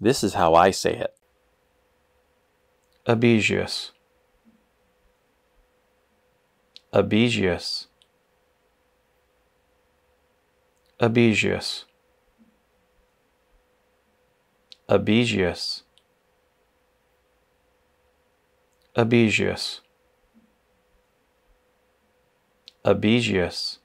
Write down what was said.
This is how I say it. Abegius. Abegius. Abegius. Abegius. Abegius. Abegius.